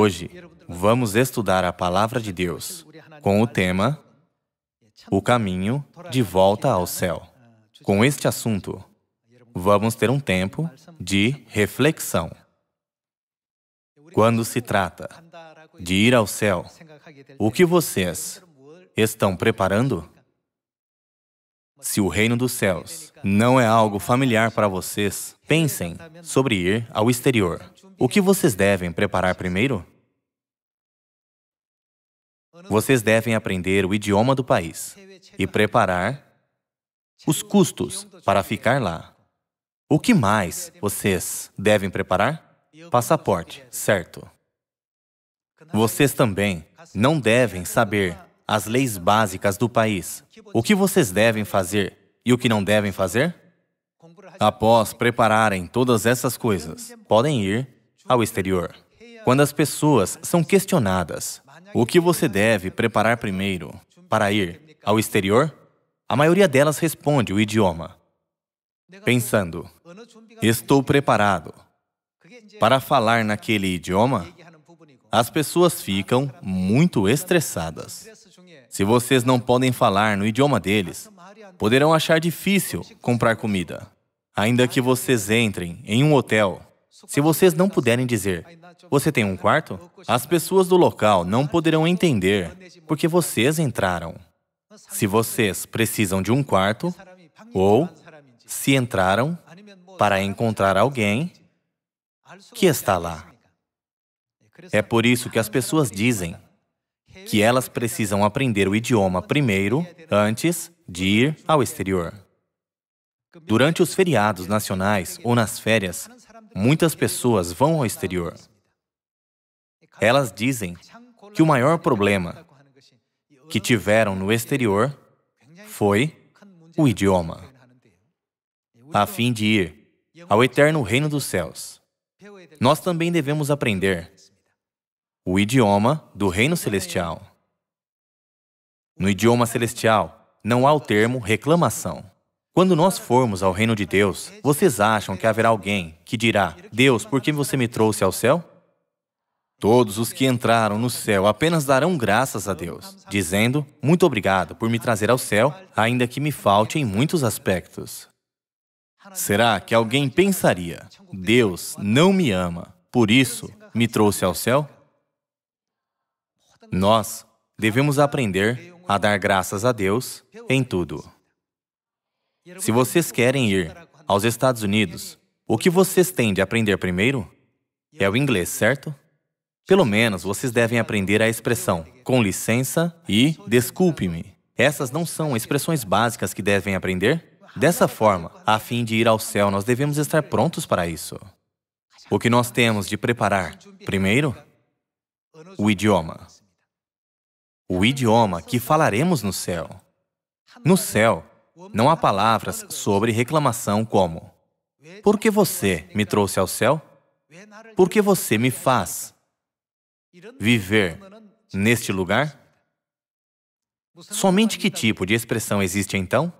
hoje vamos estudar a Palavra de Deus com o tema O Caminho de Volta ao Céu. Com este assunto, vamos ter um tempo de reflexão. Quando se trata de ir ao céu, o que vocês estão preparando? Se o reino dos céus não é algo familiar para vocês, pensem sobre ir ao exterior. O que vocês devem preparar primeiro? Vocês devem aprender o idioma do país e preparar os custos para ficar lá. O que mais vocês devem preparar? Passaporte, certo. Vocês também não devem saber as leis básicas do país, o que vocês devem fazer e o que não devem fazer? Após prepararem todas essas coisas, podem ir ao exterior. Quando as pessoas são questionadas o que você deve preparar primeiro para ir ao exterior, a maioria delas responde o idioma, pensando: estou preparado para falar naquele idioma. As pessoas ficam muito estressadas. Se vocês não podem falar no idioma deles, poderão achar difícil comprar comida. Ainda que vocês entrem em um hotel se vocês não puderem dizer, você tem um quarto? As pessoas do local não poderão entender, porque vocês entraram. Se vocês precisam de um quarto, ou se entraram para encontrar alguém que está lá. É por isso que as pessoas dizem que elas precisam aprender o idioma primeiro, antes de ir ao exterior. Durante os feriados nacionais ou nas férias, muitas pessoas vão ao exterior. Elas dizem que o maior problema que tiveram no exterior foi o idioma, a fim de ir ao eterno reino dos céus. Nós também devemos aprender o idioma do reino celestial. No idioma celestial, não há o termo reclamação. Quando nós formos ao reino de Deus, vocês acham que haverá alguém que dirá: Deus, por que você me trouxe ao céu? Todos os que entraram no céu apenas darão graças a Deus, dizendo: Muito obrigado por me trazer ao céu, ainda que me falte em muitos aspectos. Será que alguém pensaria: Deus não me ama, por isso me trouxe ao céu? Nós devemos aprender a dar graças a Deus em tudo. Se vocês querem ir aos Estados Unidos, o que vocês têm de aprender primeiro é o inglês, certo? Pelo menos vocês devem aprender a expressão com licença e desculpe-me. Essas não são expressões básicas que devem aprender? Dessa forma, a fim de ir ao céu, nós devemos estar prontos para isso. O que nós temos de preparar? Primeiro, o idioma. O idioma que falaremos no céu. No céu, não há palavras sobre reclamação como: Por que você me trouxe ao céu? Por que você me faz viver neste lugar? Somente que tipo de expressão existe então?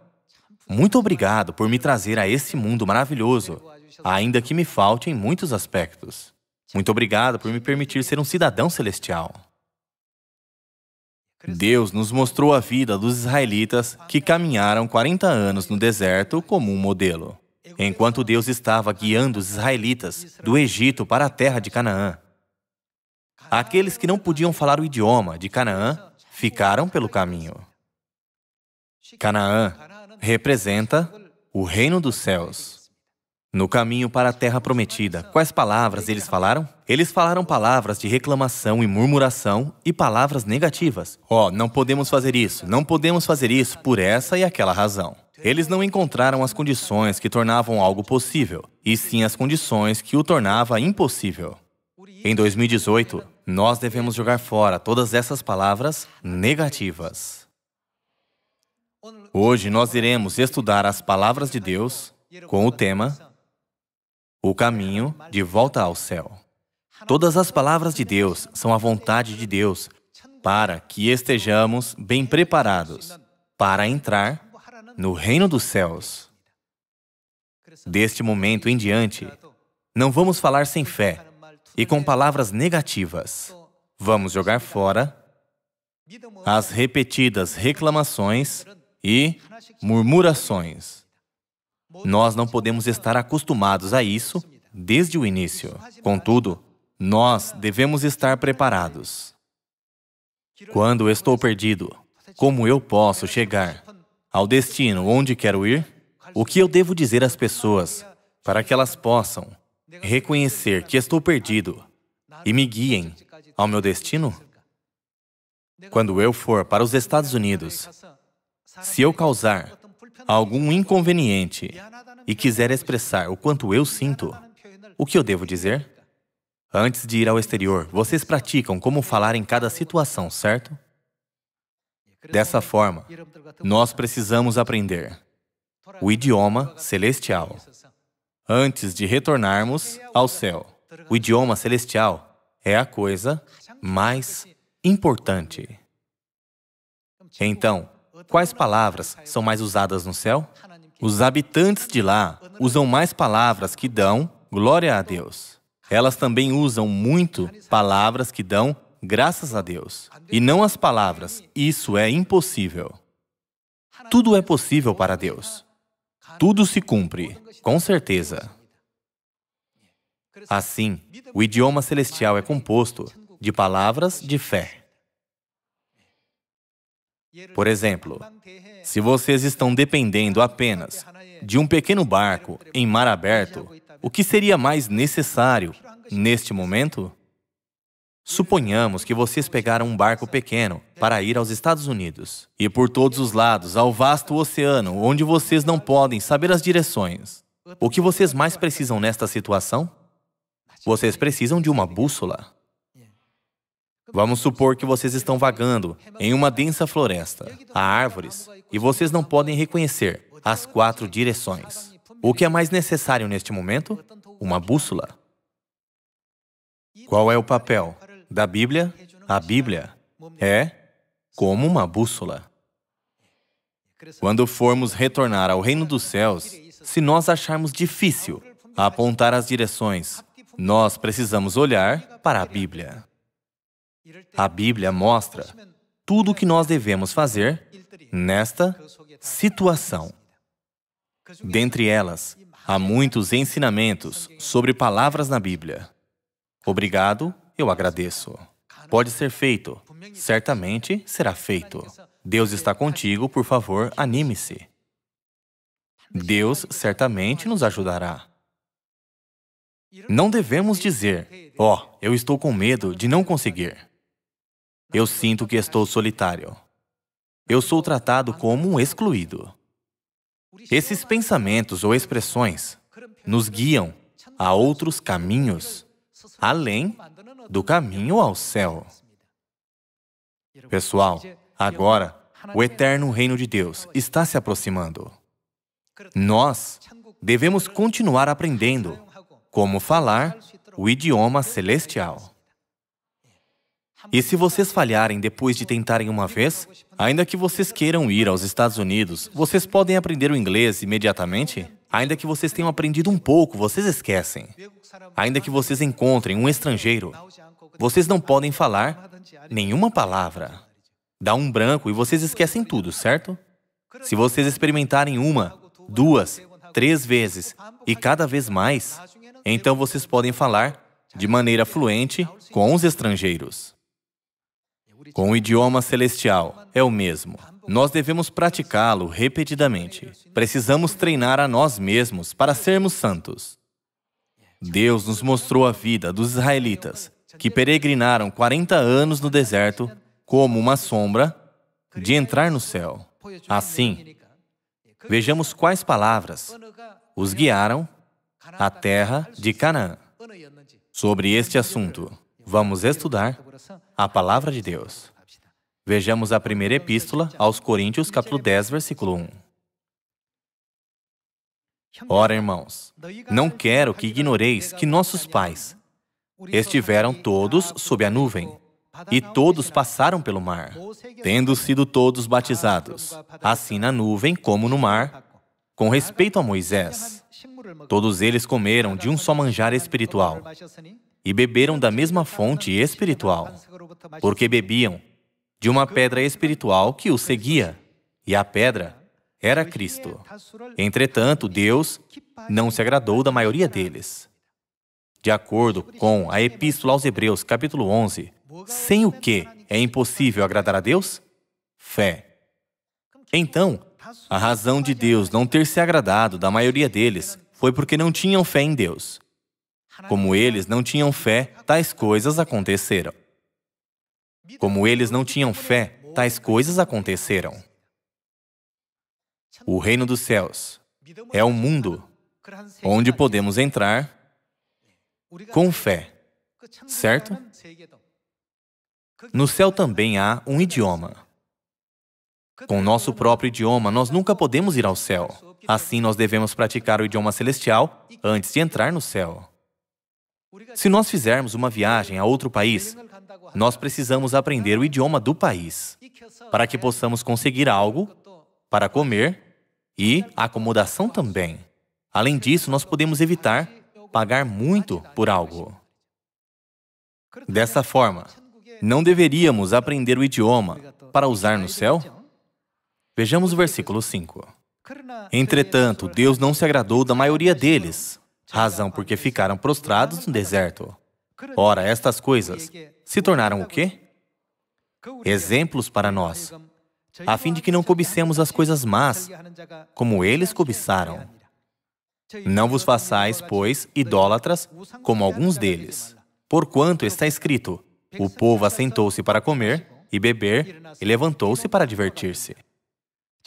Muito obrigado por me trazer a esse mundo maravilhoso, ainda que me falte em muitos aspectos. Muito obrigado por me permitir ser um cidadão celestial. Deus nos mostrou a vida dos israelitas que caminharam 40 anos no deserto como um modelo. Enquanto Deus estava guiando os israelitas do Egito para a terra de Canaã, aqueles que não podiam falar o idioma de Canaã ficaram pelo caminho. Canaã representa o reino dos céus. No caminho para a terra prometida, quais palavras eles falaram? Eles falaram palavras de reclamação e murmuração e palavras negativas. Ó, oh, não podemos fazer isso, não podemos fazer isso por essa e aquela razão. Eles não encontraram as condições que tornavam algo possível, e sim as condições que o tornava impossível. Em 2018, nós devemos jogar fora todas essas palavras negativas. Hoje nós iremos estudar as palavras de Deus com o tema o caminho de volta ao céu. Todas as palavras de Deus são a vontade de Deus para que estejamos bem preparados para entrar no reino dos céus. Deste momento em diante, não vamos falar sem fé e com palavras negativas. Vamos jogar fora as repetidas reclamações e murmurações. Nós não podemos estar acostumados a isso desde o início. Contudo, nós devemos estar preparados. Quando estou perdido, como eu posso chegar ao destino onde quero ir? O que eu devo dizer às pessoas para que elas possam reconhecer que estou perdido e me guiem ao meu destino? Quando eu for para os Estados Unidos, se eu causar algum inconveniente e quiser expressar o quanto eu sinto, o que eu devo dizer? Antes de ir ao exterior, vocês praticam como falar em cada situação, certo? Dessa forma, nós precisamos aprender o idioma celestial. Antes de retornarmos ao céu, o idioma celestial é a coisa mais importante. Então, Quais palavras são mais usadas no céu? Os habitantes de lá usam mais palavras que dão glória a Deus. Elas também usam muito palavras que dão graças a Deus. E não as palavras, isso é impossível. Tudo é possível para Deus. Tudo se cumpre, com certeza. Assim, o idioma celestial é composto de palavras de fé. Por exemplo, se vocês estão dependendo apenas de um pequeno barco em mar aberto, o que seria mais necessário neste momento? Suponhamos que vocês pegaram um barco pequeno para ir aos Estados Unidos e por todos os lados ao vasto oceano onde vocês não podem saber as direções. O que vocês mais precisam nesta situação? Vocês precisam de uma bússola. Vamos supor que vocês estão vagando em uma densa floresta. Há árvores e vocês não podem reconhecer as quatro direções. O que é mais necessário neste momento? Uma bússola. Qual é o papel da Bíblia? A Bíblia é como uma bússola. Quando formos retornar ao reino dos céus, se nós acharmos difícil apontar as direções, nós precisamos olhar para a Bíblia. A Bíblia mostra tudo o que nós devemos fazer nesta situação. Dentre elas, há muitos ensinamentos sobre palavras na Bíblia. Obrigado, eu agradeço. Pode ser feito, certamente será feito. Deus está contigo, por favor, anime-se. Deus certamente nos ajudará. Não devemos dizer, ó, oh, eu estou com medo de não conseguir. Eu sinto que estou solitário. Eu sou tratado como um excluído. Esses pensamentos ou expressões nos guiam a outros caminhos além do caminho ao céu. Pessoal, agora o eterno reino de Deus está se aproximando. Nós devemos continuar aprendendo como falar o idioma celestial. E se vocês falharem depois de tentarem uma vez, ainda que vocês queiram ir aos Estados Unidos, vocês podem aprender o inglês imediatamente? Ainda que vocês tenham aprendido um pouco, vocês esquecem. Ainda que vocês encontrem um estrangeiro, vocês não podem falar nenhuma palavra. Dá um branco e vocês esquecem tudo, certo? Se vocês experimentarem uma, duas, três vezes e cada vez mais, então vocês podem falar de maneira fluente com os estrangeiros com o idioma celestial, é o mesmo. Nós devemos praticá-lo repetidamente. Precisamos treinar a nós mesmos para sermos santos. Deus nos mostrou a vida dos israelitas, que peregrinaram 40 anos no deserto, como uma sombra de entrar no céu. Assim, vejamos quais palavras os guiaram à terra de Canaã. Sobre este assunto, vamos estudar a palavra de Deus. Vejamos a primeira epístola aos Coríntios, capítulo 10, versículo 1. Ora, irmãos, não quero que ignoreis que nossos pais estiveram todos sob a nuvem e todos passaram pelo mar, tendo sido todos batizados, assim na nuvem como no mar, com respeito a Moisés. Todos eles comeram de um só manjar espiritual, e beberam da mesma fonte espiritual, porque bebiam de uma pedra espiritual que os seguia, e a pedra era Cristo. Entretanto, Deus não se agradou da maioria deles. De acordo com a Epístola aos Hebreus, capítulo 11, sem o que é impossível agradar a Deus? Fé. Então, a razão de Deus não ter se agradado da maioria deles foi porque não tinham fé em Deus. Como eles não tinham fé, tais coisas aconteceram. Como eles não tinham fé, tais coisas aconteceram. O reino dos céus é um mundo onde podemos entrar com fé, certo? No céu também há um idioma. Com nosso próprio idioma, nós nunca podemos ir ao céu. Assim, nós devemos praticar o idioma celestial antes de entrar no céu. Se nós fizermos uma viagem a outro país, nós precisamos aprender o idioma do país para que possamos conseguir algo para comer e acomodação também. Além disso, nós podemos evitar pagar muito por algo. Dessa forma, não deveríamos aprender o idioma para usar no céu? Vejamos o versículo 5. Entretanto, Deus não se agradou da maioria deles, razão porque ficaram prostrados no deserto. Ora, estas coisas se tornaram o quê? Exemplos para nós, a fim de que não cobicemos as coisas más, como eles cobiçaram. Não vos façais, pois, idólatras, como alguns deles. Porquanto está escrito: o povo assentou-se para comer e beber, e levantou-se para divertir-se.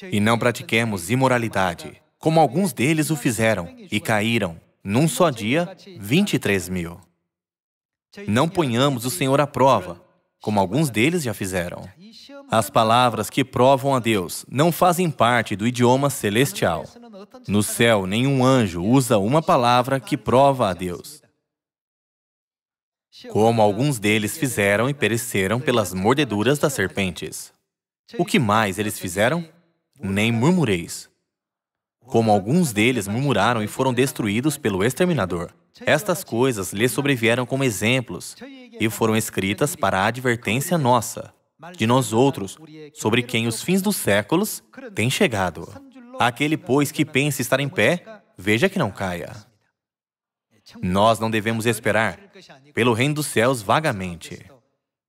E não pratiquemos imoralidade, como alguns deles o fizeram, e caíram num só dia, 23 mil. Não ponhamos o Senhor à prova, como alguns deles já fizeram. As palavras que provam a Deus não fazem parte do idioma celestial. No céu, nenhum anjo usa uma palavra que prova a Deus. Como alguns deles fizeram e pereceram pelas mordeduras das serpentes. O que mais eles fizeram? Nem murmureis, como alguns deles murmuraram e foram destruídos pelo exterminador. Estas coisas lhe sobrevieram como exemplos e foram escritas para a advertência nossa, de nós outros, sobre quem os fins dos séculos têm chegado. Aquele, pois, que pensa estar em pé, veja que não caia. Nós não devemos esperar pelo reino dos céus vagamente.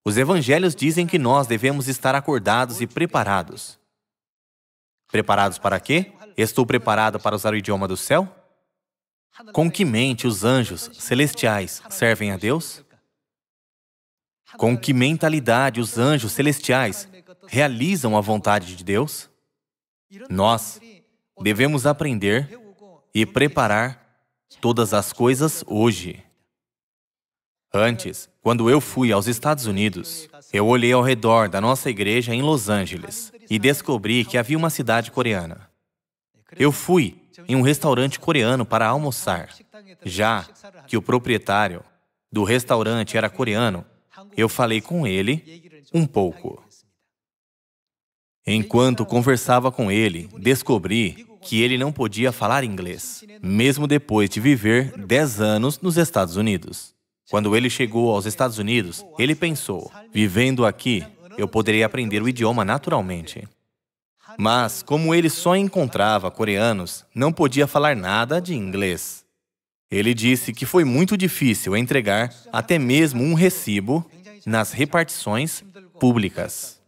Os evangelhos dizem que nós devemos estar acordados e preparados. Preparados para quê? Estou preparado para usar o idioma do céu? Com que mente os anjos celestiais servem a Deus? Com que mentalidade os anjos celestiais realizam a vontade de Deus? Nós devemos aprender e preparar todas as coisas hoje. Antes, quando eu fui aos Estados Unidos, eu olhei ao redor da nossa igreja em Los Angeles e descobri que havia uma cidade coreana. Eu fui em um restaurante coreano para almoçar. Já que o proprietário do restaurante era coreano, eu falei com ele um pouco. Enquanto conversava com ele, descobri que ele não podia falar inglês, mesmo depois de viver 10 anos nos Estados Unidos. Quando ele chegou aos Estados Unidos, ele pensou: vivendo aqui, eu poderia aprender o idioma naturalmente. Mas, como ele só encontrava coreanos, não podia falar nada de inglês. Ele disse que foi muito difícil entregar até mesmo um recibo nas repartições públicas.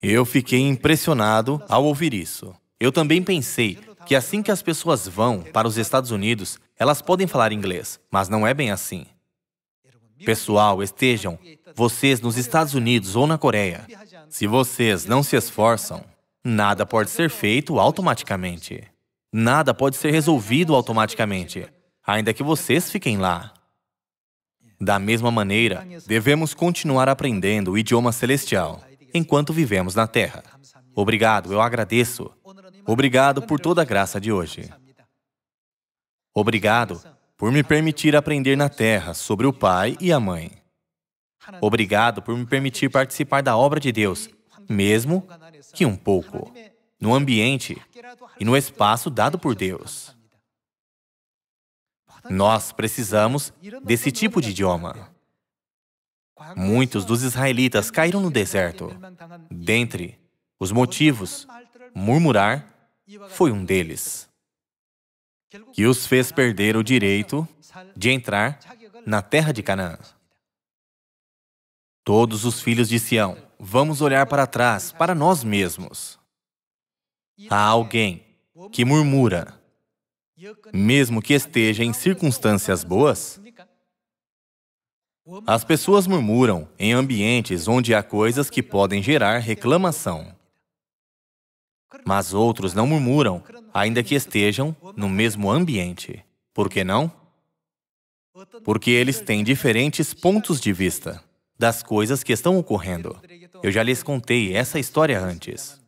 Eu fiquei impressionado ao ouvir isso. Eu também pensei que assim que as pessoas vão para os Estados Unidos, elas podem falar inglês, mas não é bem assim. Pessoal, estejam vocês nos Estados Unidos ou na Coreia. Se vocês não se esforçam, Nada pode ser feito automaticamente. Nada pode ser resolvido automaticamente, ainda que vocês fiquem lá. Da mesma maneira, devemos continuar aprendendo o idioma celestial enquanto vivemos na Terra. Obrigado, eu agradeço. Obrigado por toda a graça de hoje. Obrigado por me permitir aprender na Terra sobre o Pai e a Mãe. Obrigado por me permitir participar da obra de Deus, mesmo que um pouco no ambiente e no espaço dado por Deus. Nós precisamos desse tipo de idioma. Muitos dos israelitas caíram no deserto. Dentre os motivos, murmurar foi um deles, que os fez perder o direito de entrar na terra de Canaã. Todos os filhos de Sião, vamos olhar para trás, para nós mesmos. Há alguém que murmura, mesmo que esteja em circunstâncias boas? As pessoas murmuram em ambientes onde há coisas que podem gerar reclamação. Mas outros não murmuram, ainda que estejam no mesmo ambiente. Por que não? Porque eles têm diferentes pontos de vista das coisas que estão ocorrendo. Eu já lhes contei essa história antes.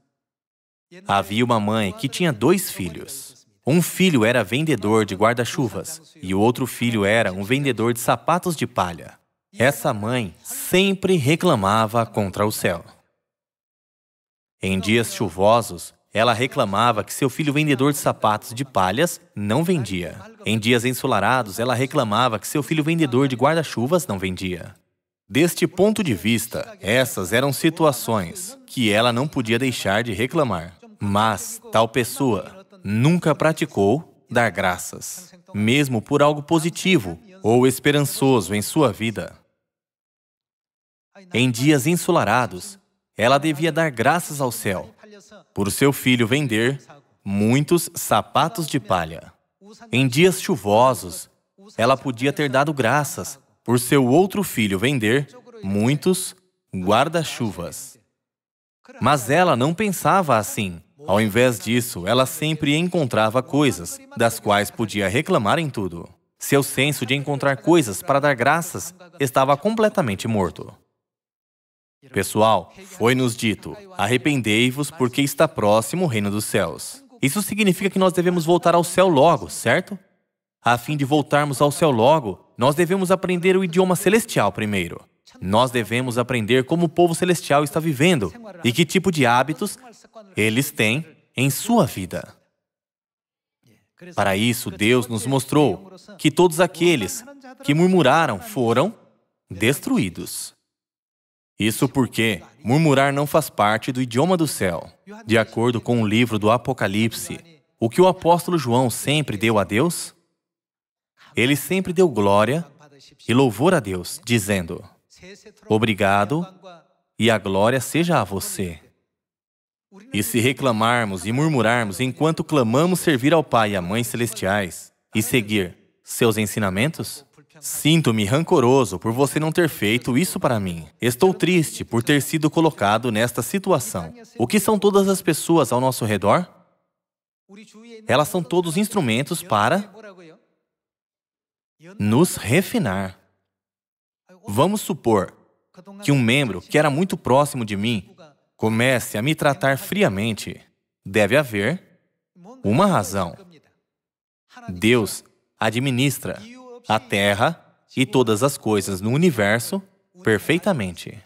Havia uma mãe que tinha dois filhos. Um filho era vendedor de guarda-chuvas e o outro filho era um vendedor de sapatos de palha. Essa mãe sempre reclamava contra o céu. Em dias chuvosos, ela reclamava que seu filho vendedor de sapatos de palhas não vendia. Em dias ensolarados, ela reclamava que seu filho vendedor de guarda-chuvas não vendia. Deste ponto de vista, essas eram situações que ela não podia deixar de reclamar. Mas tal pessoa nunca praticou dar graças, mesmo por algo positivo ou esperançoso em sua vida. Em dias ensolarados, ela devia dar graças ao céu por seu filho vender muitos sapatos de palha. Em dias chuvosos, ela podia ter dado graças por seu outro filho vender muitos guarda-chuvas. Mas ela não pensava assim. Ao invés disso, ela sempre encontrava coisas das quais podia reclamar em tudo. Seu senso de encontrar coisas para dar graças estava completamente morto. Pessoal, foi-nos dito: arrependei-vos, porque está próximo o reino dos céus. Isso significa que nós devemos voltar ao céu logo, certo? A fim de voltarmos ao céu logo, nós devemos aprender o idioma celestial primeiro. Nós devemos aprender como o povo celestial está vivendo e que tipo de hábitos eles têm em sua vida. Para isso, Deus nos mostrou que todos aqueles que murmuraram foram destruídos. Isso porque murmurar não faz parte do idioma do céu. De acordo com o livro do Apocalipse, o que o apóstolo João sempre deu a Deus? Ele sempre deu glória e louvor a Deus, dizendo: Obrigado e a glória seja a você. E se reclamarmos e murmurarmos enquanto clamamos servir ao Pai e à Mãe celestiais e seguir seus ensinamentos, sinto-me rancoroso por você não ter feito isso para mim. Estou triste por ter sido colocado nesta situação. O que são todas as pessoas ao nosso redor? Elas são todos instrumentos para nos refinar. Vamos supor que um membro que era muito próximo de mim comece a me tratar friamente. Deve haver uma razão. Deus administra a terra e todas as coisas no universo perfeitamente.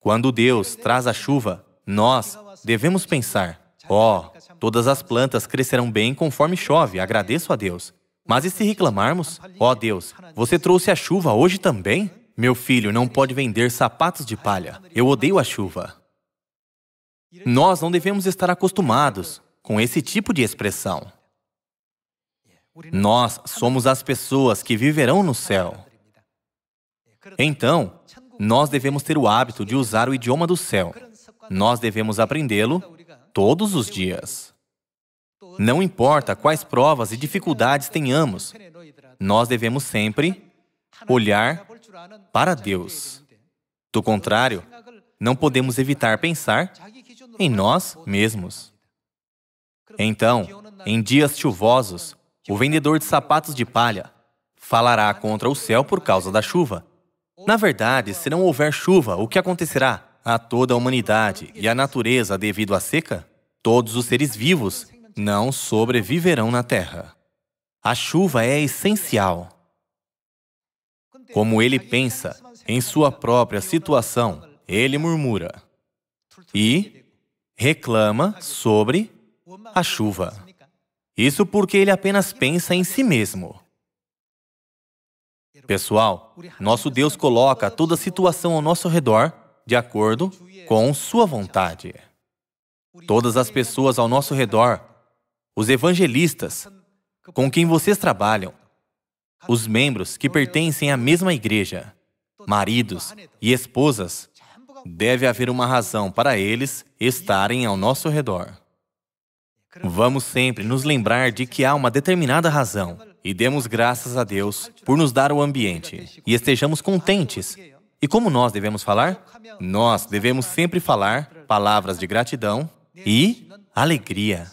Quando Deus traz a chuva, nós devemos pensar: ó, oh, todas as plantas crescerão bem conforme chove, agradeço a Deus. Mas e se reclamarmos? Ó oh Deus, você trouxe a chuva hoje também? Meu filho não pode vender sapatos de palha. Eu odeio a chuva. Nós não devemos estar acostumados com esse tipo de expressão. Nós somos as pessoas que viverão no céu. Então, nós devemos ter o hábito de usar o idioma do céu. Nós devemos aprendê-lo todos os dias. Não importa quais provas e dificuldades tenhamos, nós devemos sempre olhar para Deus. Do contrário, não podemos evitar pensar em nós mesmos. Então, em dias chuvosos, o vendedor de sapatos de palha falará contra o céu por causa da chuva. Na verdade, se não houver chuva, o que acontecerá a toda a humanidade e à natureza devido à seca? Todos os seres vivos não sobreviverão na terra. A chuva é essencial. Como ele pensa em sua própria situação, ele murmura e reclama sobre a chuva. Isso porque ele apenas pensa em si mesmo. Pessoal, nosso Deus coloca toda a situação ao nosso redor de acordo com Sua vontade. Todas as pessoas ao nosso redor os evangelistas com quem vocês trabalham, os membros que pertencem à mesma igreja, maridos e esposas, deve haver uma razão para eles estarem ao nosso redor. Vamos sempre nos lembrar de que há uma determinada razão e demos graças a Deus por nos dar o ambiente e estejamos contentes. E como nós devemos falar? Nós devemos sempre falar palavras de gratidão e alegria.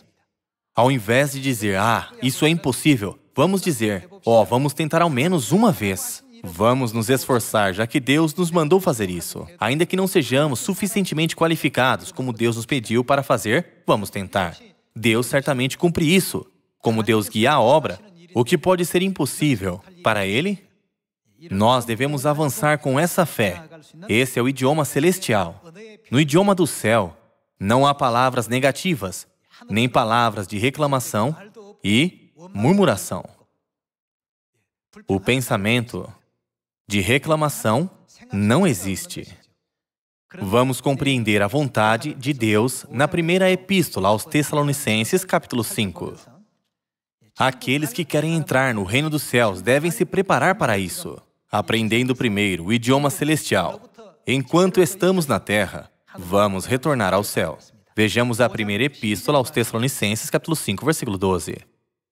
Ao invés de dizer, ah, isso é impossível, vamos dizer, ó, oh, vamos tentar ao menos uma vez. Vamos nos esforçar, já que Deus nos mandou fazer isso. Ainda que não sejamos suficientemente qualificados como Deus nos pediu para fazer, vamos tentar. Deus certamente cumpre isso. Como Deus guia a obra, o que pode ser impossível para Ele? Nós devemos avançar com essa fé. Esse é o idioma celestial. No idioma do céu, não há palavras negativas, nem palavras de reclamação e murmuração. O pensamento de reclamação não existe. Vamos compreender a vontade de Deus na primeira epístola aos Tessalonicenses, capítulo 5. Aqueles que querem entrar no reino dos céus devem se preparar para isso, aprendendo primeiro o idioma celestial. Enquanto estamos na terra, vamos retornar ao céu. Vejamos a primeira epístola aos Tessalonicenses, capítulo 5, versículo 12.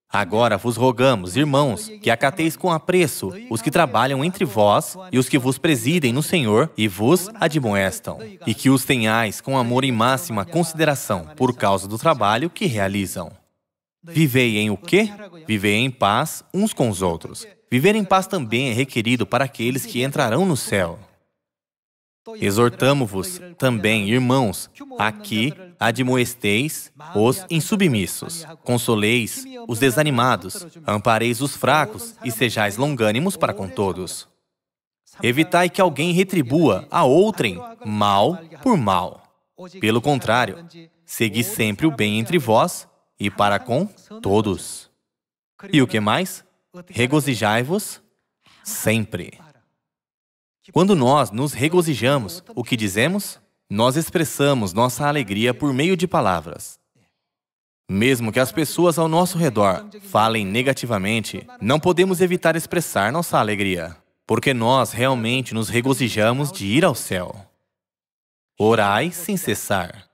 Agora vos rogamos, irmãos, que acateis com apreço os que trabalham entre vós e os que vos presidem no Senhor e vos admoestam, e que os tenhais com amor e máxima consideração por causa do trabalho que realizam. Vivei em o quê? Vivei em paz uns com os outros. Viver em paz também é requerido para aqueles que entrarão no céu. Exortamo-vos também, irmãos, a que admoesteis os insubmissos, consoleis os desanimados, ampareis os fracos e sejais longânimos para com todos. Evitai que alguém retribua a outrem mal por mal. Pelo contrário, segui sempre o bem entre vós e para com todos. E o que mais? Regozijai-vos sempre. Quando nós nos regozijamos, o que dizemos? Nós expressamos nossa alegria por meio de palavras. Mesmo que as pessoas ao nosso redor falem negativamente, não podemos evitar expressar nossa alegria, porque nós realmente nos regozijamos de ir ao céu. Orai sem cessar.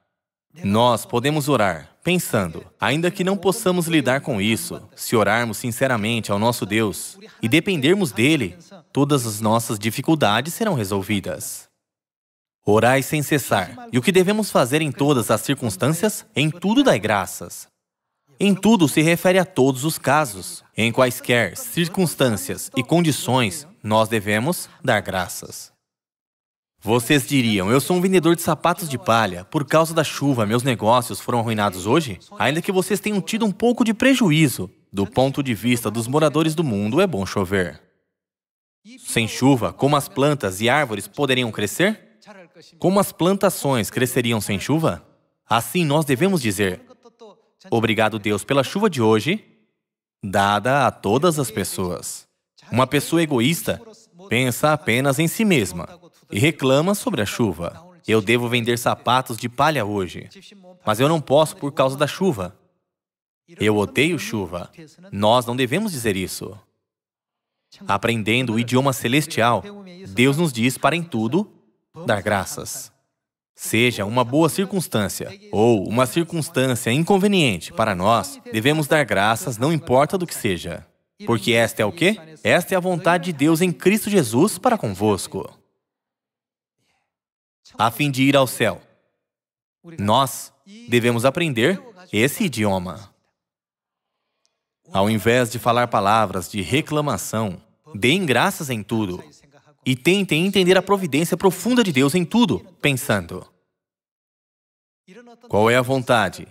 Nós podemos orar pensando, ainda que não possamos lidar com isso, se orarmos sinceramente ao nosso Deus e dependermos dele, todas as nossas dificuldades serão resolvidas. Orai sem cessar, e o que devemos fazer em todas as circunstâncias, em tudo dai graças. Em tudo se refere a todos os casos, em quaisquer circunstâncias e condições, nós devemos dar graças. Vocês diriam, eu sou um vendedor de sapatos de palha. Por causa da chuva, meus negócios foram arruinados hoje? Ainda que vocês tenham tido um pouco de prejuízo. Do ponto de vista dos moradores do mundo, é bom chover. Sem chuva, como as plantas e árvores poderiam crescer? Como as plantações cresceriam sem chuva? Assim nós devemos dizer: Obrigado, Deus, pela chuva de hoje, dada a todas as pessoas. Uma pessoa egoísta pensa apenas em si mesma e reclama sobre a chuva. Eu devo vender sapatos de palha hoje, mas eu não posso por causa da chuva. Eu odeio chuva. Nós não devemos dizer isso. Aprendendo o idioma celestial, Deus nos diz para em tudo dar graças. Seja uma boa circunstância ou uma circunstância inconveniente para nós, devemos dar graças, não importa do que seja. Porque esta é o quê? Esta é a vontade de Deus em Cristo Jesus para convosco a fim de ir ao céu. Nós devemos aprender esse idioma. Ao invés de falar palavras de reclamação, deem graças em tudo e tentem entender a providência profunda de Deus em tudo, pensando: qual é a vontade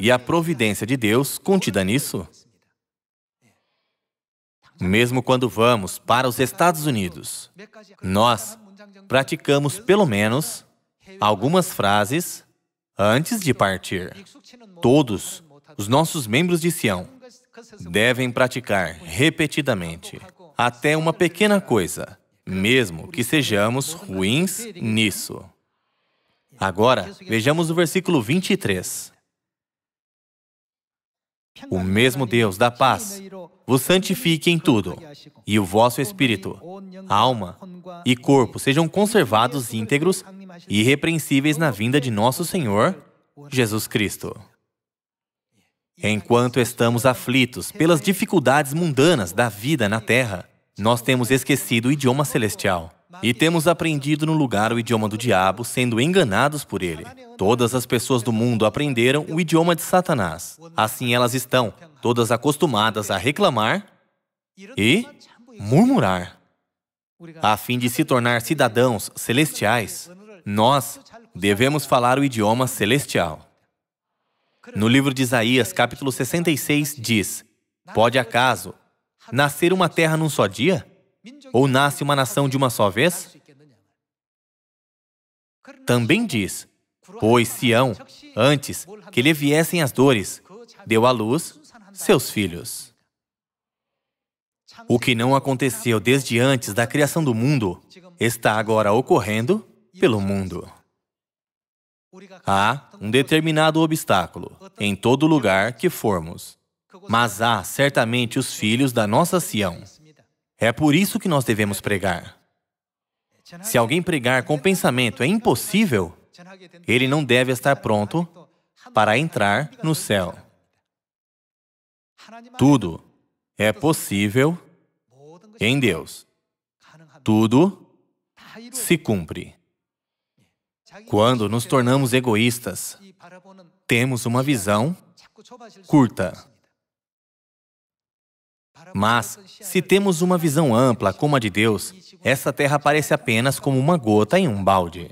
e a providência de Deus contida nisso? Mesmo quando vamos para os Estados Unidos, nós praticamos pelo menos algumas frases antes de partir. Todos os nossos membros de Sião devem praticar repetidamente até uma pequena coisa, mesmo que sejamos ruins nisso. Agora, vejamos o versículo 23. O mesmo Deus da paz vos santifique em tudo, e o vosso espírito, alma e corpo sejam conservados íntegros e irrepreensíveis na vinda de nosso Senhor Jesus Cristo. Enquanto estamos aflitos pelas dificuldades mundanas da vida na terra, nós temos esquecido o idioma celestial. E temos aprendido no lugar o idioma do diabo, sendo enganados por ele. Todas as pessoas do mundo aprenderam o idioma de Satanás. Assim elas estão, todas acostumadas a reclamar e murmurar, a fim de se tornar cidadãos celestiais. Nós devemos falar o idioma celestial. No livro de Isaías, capítulo 66, diz: Pode acaso nascer uma terra num só dia? Ou nasce uma nação de uma só vez? Também diz: Pois Sião, antes que lhe viessem as dores, deu à luz seus filhos. O que não aconteceu desde antes da criação do mundo está agora ocorrendo pelo mundo. Há um determinado obstáculo em todo lugar que formos, mas há certamente os filhos da nossa Sião. É por isso que nós devemos pregar. Se alguém pregar com pensamento é impossível, ele não deve estar pronto para entrar no céu. Tudo é possível em Deus. Tudo se cumpre. Quando nos tornamos egoístas, temos uma visão curta. Mas, se temos uma visão ampla como a de Deus, essa terra parece apenas como uma gota em um balde.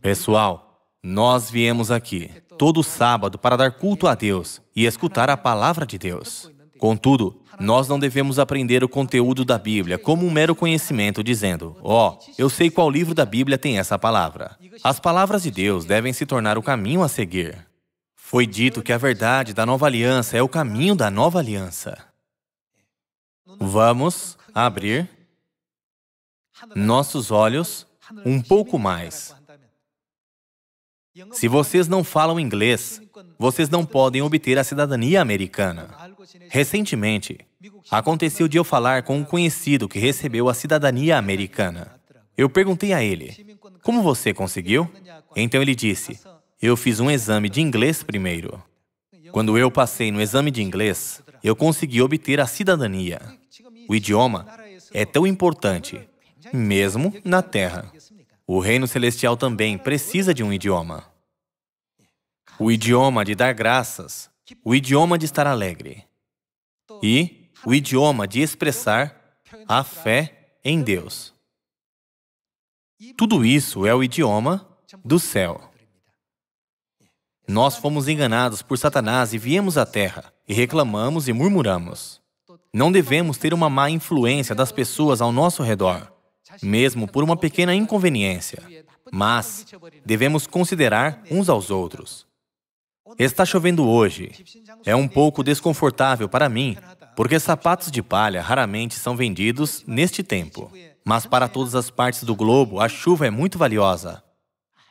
Pessoal, nós viemos aqui todo sábado para dar culto a Deus e escutar a palavra de Deus. Contudo, nós não devemos aprender o conteúdo da Bíblia como um mero conhecimento, dizendo: Ó, oh, eu sei qual livro da Bíblia tem essa palavra. As palavras de Deus devem se tornar o caminho a seguir. Foi dito que a verdade da nova aliança é o caminho da nova aliança. Vamos abrir nossos olhos um pouco mais. Se vocês não falam inglês, vocês não podem obter a cidadania americana. Recentemente, aconteceu de eu falar com um conhecido que recebeu a cidadania americana. Eu perguntei a ele: Como você conseguiu? Então ele disse: eu fiz um exame de inglês primeiro. Quando eu passei no exame de inglês, eu consegui obter a cidadania. O idioma é tão importante, mesmo na Terra. O reino celestial também precisa de um idioma. O idioma de dar graças, o idioma de estar alegre e o idioma de expressar a fé em Deus. Tudo isso é o idioma do céu. Nós fomos enganados por Satanás e viemos à terra, e reclamamos e murmuramos. Não devemos ter uma má influência das pessoas ao nosso redor, mesmo por uma pequena inconveniência, mas devemos considerar uns aos outros. Está chovendo hoje. É um pouco desconfortável para mim, porque sapatos de palha raramente são vendidos neste tempo. Mas para todas as partes do globo, a chuva é muito valiosa.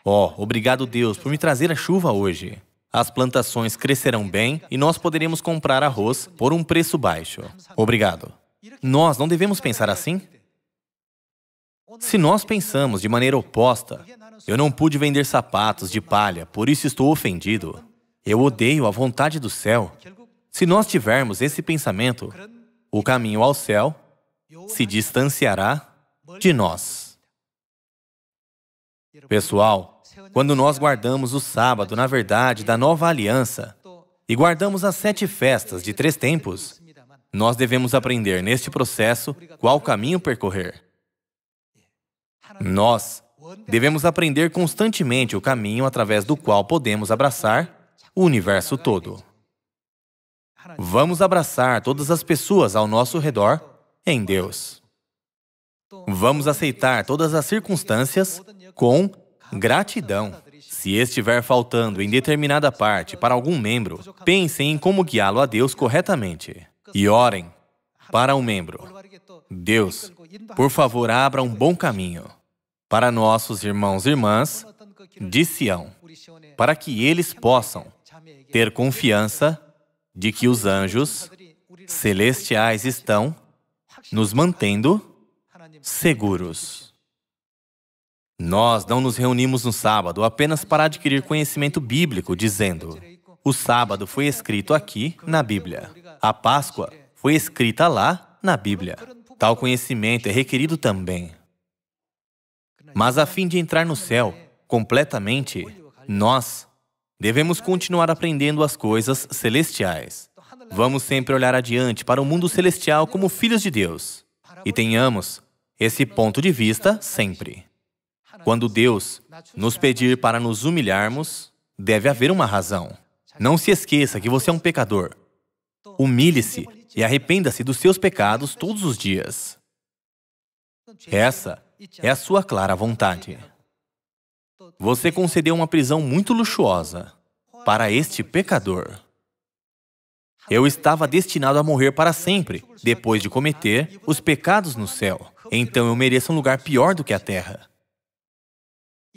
Ó, oh, obrigado Deus por me trazer a chuva hoje. As plantações crescerão bem e nós poderemos comprar arroz por um preço baixo. Obrigado. Nós não devemos pensar assim? Se nós pensamos de maneira oposta, eu não pude vender sapatos de palha, por isso estou ofendido. Eu odeio a vontade do céu. Se nós tivermos esse pensamento, o caminho ao céu se distanciará de nós. Pessoal, quando nós guardamos o sábado, na verdade, da nova aliança, e guardamos as sete festas de três tempos, nós devemos aprender neste processo qual caminho percorrer. Nós devemos aprender constantemente o caminho através do qual podemos abraçar o universo todo. Vamos abraçar todas as pessoas ao nosso redor em Deus. Vamos aceitar todas as circunstâncias com gratidão. Se estiver faltando em determinada parte para algum membro, pensem em como guiá-lo a Deus corretamente e orem para o um membro. Deus, por favor, abra um bom caminho para nossos irmãos e irmãs de Sião, para que eles possam ter confiança de que os anjos celestiais estão nos mantendo seguros. Nós não nos reunimos no sábado apenas para adquirir conhecimento bíblico, dizendo: o sábado foi escrito aqui na Bíblia. A Páscoa foi escrita lá na Bíblia. Tal conhecimento é requerido também. Mas a fim de entrar no céu completamente, nós devemos continuar aprendendo as coisas celestiais. Vamos sempre olhar adiante para o mundo celestial como filhos de Deus e tenhamos esse ponto de vista sempre. Quando Deus nos pedir para nos humilharmos, deve haver uma razão. Não se esqueça que você é um pecador. Humilhe-se e arrependa-se dos seus pecados todos os dias. Essa é a sua clara vontade. Você concedeu uma prisão muito luxuosa para este pecador. Eu estava destinado a morrer para sempre, depois de cometer os pecados no céu. Então eu mereço um lugar pior do que a terra.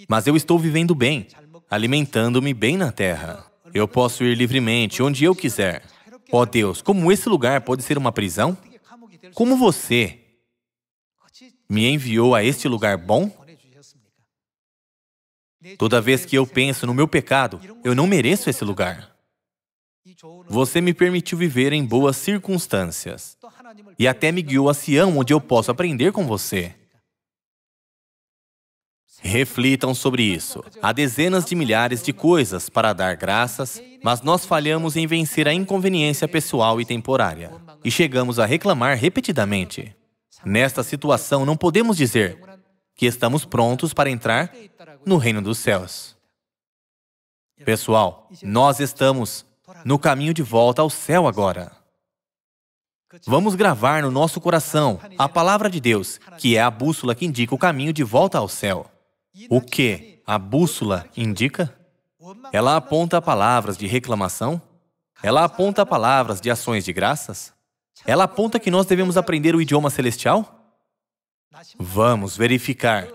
Mas eu estou vivendo bem, alimentando-me bem na terra. Eu posso ir livremente onde eu quiser. Ó oh Deus, como esse lugar pode ser uma prisão? Como você me enviou a este lugar bom? Toda vez que eu penso no meu pecado, eu não mereço esse lugar. Você me permitiu viver em boas circunstâncias e até me guiou a Sião, onde eu posso aprender com você. Reflitam sobre isso. Há dezenas de milhares de coisas para dar graças, mas nós falhamos em vencer a inconveniência pessoal e temporária. E chegamos a reclamar repetidamente. Nesta situação, não podemos dizer que estamos prontos para entrar no reino dos céus. Pessoal, nós estamos no caminho de volta ao céu agora. Vamos gravar no nosso coração a palavra de Deus, que é a bússola que indica o caminho de volta ao céu. O que a bússola indica? Ela aponta palavras de reclamação? Ela aponta palavras de ações de graças? Ela aponta que nós devemos aprender o idioma celestial? Vamos verificar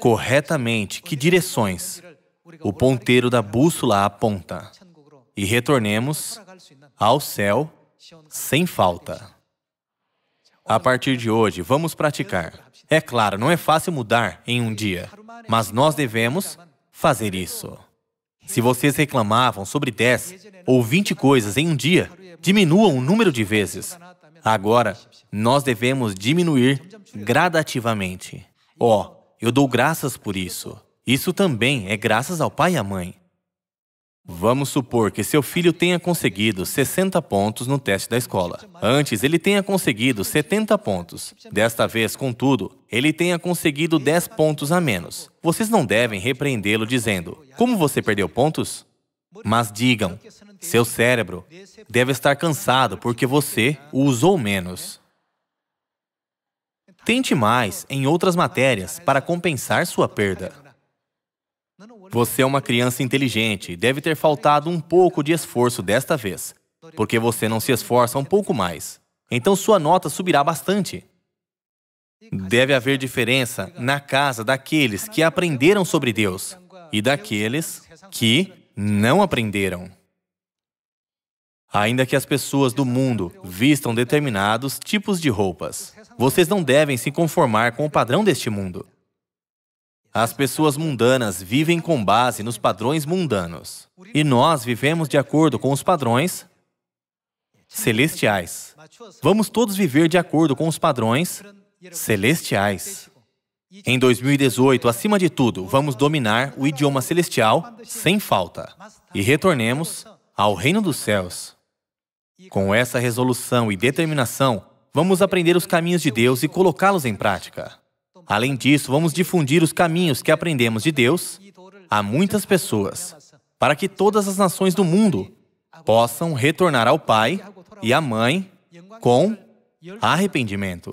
corretamente que direções o ponteiro da bússola aponta e retornemos ao céu sem falta. A partir de hoje, vamos praticar. É claro, não é fácil mudar em um dia, mas nós devemos fazer isso. Se vocês reclamavam sobre 10 ou 20 coisas em um dia, diminuam o número de vezes. Agora, nós devemos diminuir gradativamente. Ó, oh, eu dou graças por isso. Isso também é graças ao pai e à mãe. Vamos supor que seu filho tenha conseguido 60 pontos no teste da escola. Antes, ele tenha conseguido 70 pontos. Desta vez, contudo, ele tenha conseguido 10 pontos a menos. Vocês não devem repreendê-lo dizendo: Como você perdeu pontos? Mas digam: Seu cérebro deve estar cansado porque você o usou menos. Tente mais em outras matérias para compensar sua perda. Você é uma criança inteligente e deve ter faltado um pouco de esforço desta vez, porque você não se esforça um pouco mais. Então sua nota subirá bastante. Deve haver diferença na casa daqueles que aprenderam sobre Deus e daqueles que não aprenderam. Ainda que as pessoas do mundo vistam determinados tipos de roupas, vocês não devem se conformar com o padrão deste mundo. As pessoas mundanas vivem com base nos padrões mundanos. E nós vivemos de acordo com os padrões celestiais. Vamos todos viver de acordo com os padrões celestiais. Em 2018, acima de tudo, vamos dominar o idioma celestial sem falta e retornemos ao reino dos céus. Com essa resolução e determinação, vamos aprender os caminhos de Deus e colocá-los em prática. Além disso, vamos difundir os caminhos que aprendemos de Deus a muitas pessoas, para que todas as nações do mundo possam retornar ao Pai e à Mãe com arrependimento,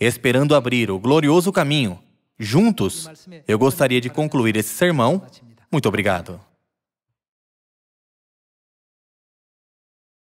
esperando abrir o glorioso caminho. Juntos, eu gostaria de concluir esse sermão. Muito obrigado.